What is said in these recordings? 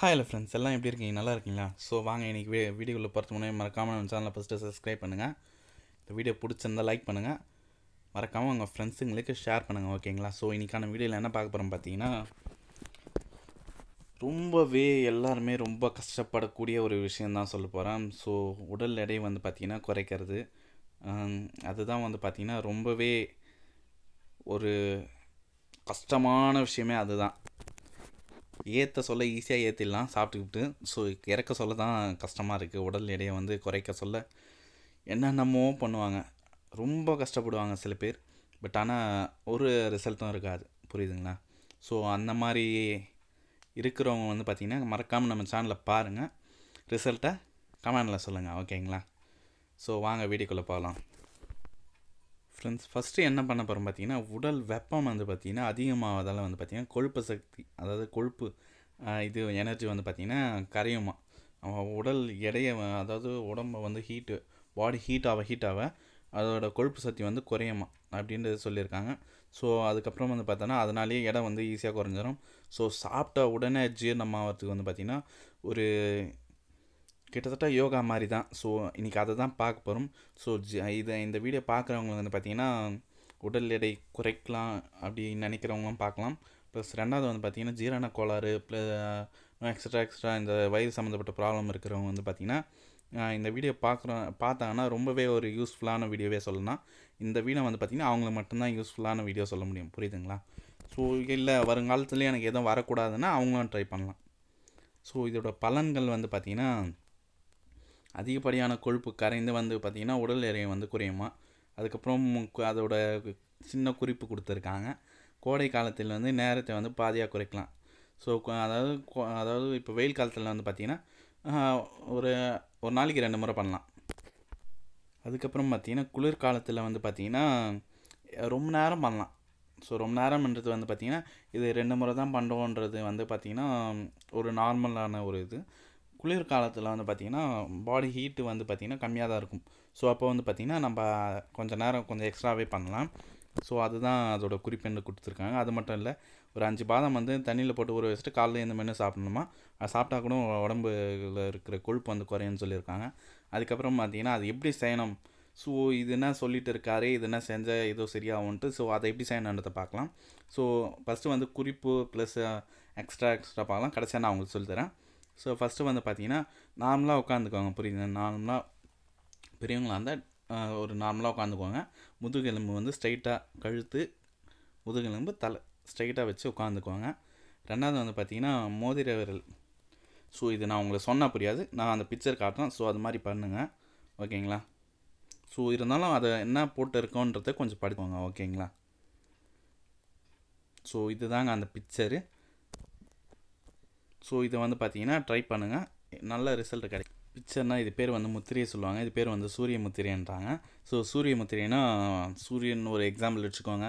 hi hello friends எல்லாம் எப்படி இருக்கீங்க நல்லா இருக்கீங்களா ஸோ வாங்க இன்றைக்கி வீ வீடியோவில் பார்த்து முன்னாடி மறக்காமல் நம்ம சேனலில் ஃபஸ்ட்டு சப்ஸ்கிரைப் பண்ணுங்கள் இந்த வீடியோ பிடிச்சிருந்தால் லைக் பண்ணுங்கள் மறக்காமல் உங்கள் ஃப்ரெண்ட்ஸுங்களுக்கு ஷேர் பண்ணுங்கள் ஓகேங்களா ஸோ இன்றைக்கான வீடியோவில் என்ன பார்க்க போகிறோம் பார்த்தீங்கன்னா ரொம்பவே எல்லாருமே ரொம்ப கஷ்டப்படக்கூடிய ஒரு விஷயந்தான் சொல்ல போகிறேன் ஸோ உடல் எடை வந்து பார்த்திங்கன்னா குறைக்கிறது அதுதான் வந்து பார்த்திங்கன்னா ரொம்பவே ஒரு கஷ்டமான விஷயமே அதுதான் ஏற்ற சொல்ல ஈஸியாக ஏற்றிடலாம் சாப்பிட்டுக்கிட்டு ஸோ இறக்க சொல்ல தான் கஷ்டமாக இருக்குது உடல் எடையை வந்து குறைக்க சொல்ல என்னென்னமோ பண்ணுவாங்க ரொம்ப கஷ்டப்படுவாங்க சில பேர் பட் ஆனால் ஒரு ரிசல்ட்டும் இருக்காது புரியுதுங்களா ஸோ அந்த மாதிரி இருக்கிறவங்க வந்து பார்த்திங்கன்னா மறக்காமல் நம்ம சேனலில் பாருங்கள் ரிசல்ட்டை கமெண்டில் சொல்லுங்கள் ஓகேங்களா ஸோ வாங்க வீடியோக்குள்ளே போகலாம் ஃப்ரெண்ட்ஸ் ஃபஸ்ட்டு என்ன பண்ண போகிறோம் பார்த்தீங்கன்னா உடல் வெப்பம் வந்து பார்த்திங்கன்னா அதிகமாகதால் வந்து பார்த்திங்கன்னா கொழுப்பு சக்தி அதாவது கொழுப்பு இது எனர்ஜி வந்து பார்த்திங்கன்னா கரையுமா உடல் எடையை அதாவது உடம்பை வந்து ஹீட்டு பாடி ஹீட் ஆக ஹீட் ஆக அதோட கொழுப்பு சக்தி வந்து குறையுமா அப்படின்றது சொல்லியிருக்காங்க ஸோ அதுக்கப்புறம் வந்து பார்த்தோன்னா அதனாலேயே இடம் வந்து ஈஸியாக குறைஞ்சிரும் ஸோ சாப்பிட்ட உடனே ஜீரணமாகிறதுக்கு வந்து பார்த்திங்கன்னா ஒரு கிட்டத்தட்ட யோகா மாதிரி தான் ஸோ இன்றைக்கி அதை தான் பார்க்க போகிறோம் ஸோ ஜி இதை இந்த வீடியோ பார்க்குறவங்க வந்து பார்த்திங்கன்னா உடல் எடை குறைக்கலாம் அப்படி நினைக்கிறவங்களும் பார்க்கலாம் ப்ளஸ் ரெண்டாவது வந்து பார்த்திங்கன்னா ஜீரண கோளாறு ப்ளஸ் எக்ஸ்ட்ரா எக்ஸ்ட்ரா இந்த வயது சம்மந்தப்பட்ட ப்ராப்ளம் இருக்கிறவங்க வந்து பார்த்திங்கன்னா இந்த வீடியோ பார்க்குற பார்த்தாங்கன்னா ரொம்பவே ஒரு யூஸ்ஃபுல்லான வீடியோவே சொல்லலாம் இந்த வீடியோ வந்து பார்த்திங்கன்னா அவங்களுக்கு மட்டும்தான் யூஸ்ஃபுல்லான வீடியோ சொல்ல முடியும் புரியுதுங்களா ஸோ இல்லை வருங்காலத்துலேயும் எனக்கு எதுவும் வரக்கூடாதுன்னா அவங்களும் ட்ரை பண்ணலாம் ஸோ இதோட பலன்கள் வந்து பார்த்திங்கன்னா அதிகப்படியான கொழுப்பு கரைந்து வந்து பார்த்திங்கன்னா உடல் எறையை வந்து குறையுமா அதுக்கப்புறம் அதோட சின்ன குறிப்பு கொடுத்துருக்காங்க கோடை காலத்தில் வந்து நேரத்தை வந்து பாதியாக குறைக்கலாம் ஸோ அதாவது அதாவது இப்போ வெயில் காலத்தில் வந்து பார்த்திங்கன்னா ஒரு ஒரு நாளைக்கு ரெண்டு முறை பண்ணலாம் அதுக்கப்புறம் பார்த்திங்கன்னா குளிர் காலத்தில் வந்து பார்த்திங்கன்னா ரொம்ப நேரம் பண்ணலாம் ஸோ ரொம்ப நேரம்ன்றது வந்து பார்த்திங்கன்னா இது ரெண்டு முறை தான் பண்ணுறோன்றது வந்து பார்த்திங்கன்னா ஒரு நார்மலான ஒரு இது குளிர் காலத்தில் வந்து பார்த்திங்கன்னா பாடி ஹீட்டு வந்து பார்த்திங்கன்னா கம்மியாக தான் இருக்கும் ஸோ அப்போ வந்து பார்த்திங்கன்னா நம்ம கொஞ்சம் நேரம் கொஞ்சம் எக்ஸ்ட்ராவே பண்ணலாம் ஸோ அதுதான் அதோட குறிப்பெண்ணு கொடுத்துருக்காங்க அது மட்டும் இல்லை ஒரு அஞ்சு பாதம் வந்து தண்ணியில் போட்டு ஊற வச்சுட்டு காலையில் எந்த மென்று சாப்பிடணுமா அது சாப்பிட்டா கூட உடம்புல இருக்கிற கொழுப்பு வந்து குறையும்னு சொல்லியிருக்காங்க அதுக்கப்புறம் பார்த்திங்கன்னா அது எப்படி செய்யணும் ஸோ இது என்ன சொல்லிட்டு இருக்காரு இது என்ன செஞ்சால் ஏதோ சரியாகும்ட்டு ஸோ அதை எப்படி செய்யணுன்றதை பார்க்கலாம் ஸோ ஃபஸ்ட்டு வந்து குறிப்பு ப்ளஸ் எக்ஸ்ட்ரா எக்ஸ்ட்ரா பார்க்கலாம் கடைசியாக நான் அவங்களுக்கு சொல்லித்தரேன் ஸோ ஃபஸ்ட்டு வந்து பார்த்திங்கன்னா நார்மலாக உட்காந்துக்குவாங்க புரியுது நார்மலாக பெரியவங்களாக இருந்தால் ஒரு நார்மலாக உட்காந்துக்குவாங்க முதுகெலும்பு வந்து ஸ்ட்ரைட்டாக கழுத்து முதுகெலும்பு தலை ஸ்ட்ரைட்டாக வச்சு உட்காந்துக்குவாங்க ரெண்டாவது வந்து பார்த்தீங்கன்னா மோதிர விரல் ஸோ இது நான் உங்களை சொன்னால் புரியாது நான் அந்த பிக்சர் காட்டுறேன் ஸோ அது மாதிரி பண்ணுங்கள் ஓகேங்களா ஸோ இருந்தாலும் அதை என்ன போட்டு இருக்கோன்றதை கொஞ்சம் படிக்கோங்க ஓகேங்களா ஸோ இதுதாங்க அந்த பிக்சரு ஸோ இதை வந்து பார்த்தீங்கன்னா ட்ரை பண்ணுங்கள் நல்ல ரிசல்ட் கிடைக்கும் பிக்சர்னால் இது பேர் வந்து முத்திரையை சொல்லுவாங்க இது பேர் வந்து சூரிய முத்திரைன்றாங்க ஸோ சூரிய முத்திரைனா சூரியன் ஒரு எக்ஸாம்பிள் வச்சுக்கோங்க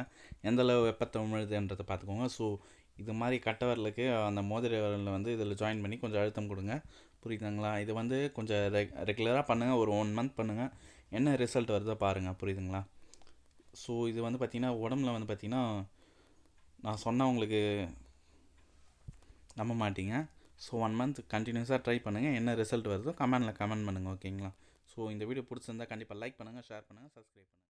எந்த அளவு வெப்பத்தை உமிழுதுன்றதை பார்த்துக்கோங்க ஸோ இது மாதிரி கட்டவரலுக்கு அந்த மோதிர வரலில் வந்து இதில் ஜாயின் பண்ணி கொஞ்சம் அழுத்தம் கொடுங்க புரியுதுங்களா இது வந்து கொஞ்சம் ரெ ரெகுலராக பண்ணுங்கள் ஒரு ஒன் மந்த் பண்ணுங்கள் என்ன ரிசல்ட் வருதோ பாருங்கள் புரியுதுங்களா ஸோ இது வந்து பார்த்திங்கன்னா உடம்புல வந்து பார்த்திங்கன்னா நான் சொன்ன உங்களுக்கு நம்ப மாட்டீங்க ஸோ ஒன் மந்த் கண்டினியூஸாக ட்ரை பண்ணுங்கள் என்ன ரிசல்ட் வருதோ கமெண்டில் கமெண்ட் பண்ணுங்கள் ஓகேங்களா ஸோ இந்த வீடியோ பிடிச்சிருந்தா கண்டிப்பாக லைக் பண்ணுங்கள் ஷேர் பண்ணுங்கள் சப்ஸ்கிரைப் பண்ணுங்கள்